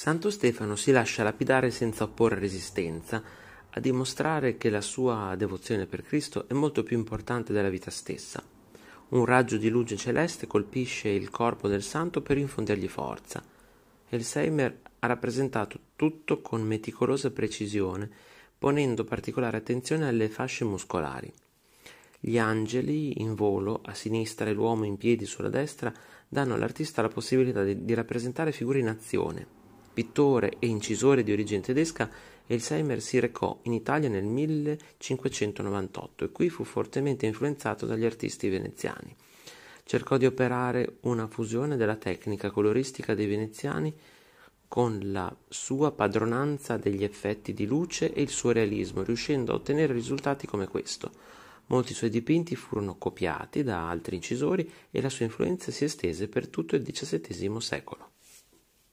Santo Stefano si lascia lapidare senza opporre resistenza, a dimostrare che la sua devozione per Cristo è molto più importante della vita stessa. Un raggio di luce celeste colpisce il corpo del santo per infondergli forza. Elseimer ha rappresentato tutto con meticolosa precisione, ponendo particolare attenzione alle fasce muscolari. Gli angeli in volo a sinistra e l'uomo in piedi sulla destra danno all'artista la possibilità di, di rappresentare figure in azione Pittore e incisore di origine tedesca, Elsheimer si recò in Italia nel 1598 e qui fu fortemente influenzato dagli artisti veneziani. Cercò di operare una fusione della tecnica coloristica dei veneziani con la sua padronanza degli effetti di luce e il suo realismo, riuscendo a ottenere risultati come questo. Molti suoi dipinti furono copiati da altri incisori e la sua influenza si estese per tutto il XVII secolo.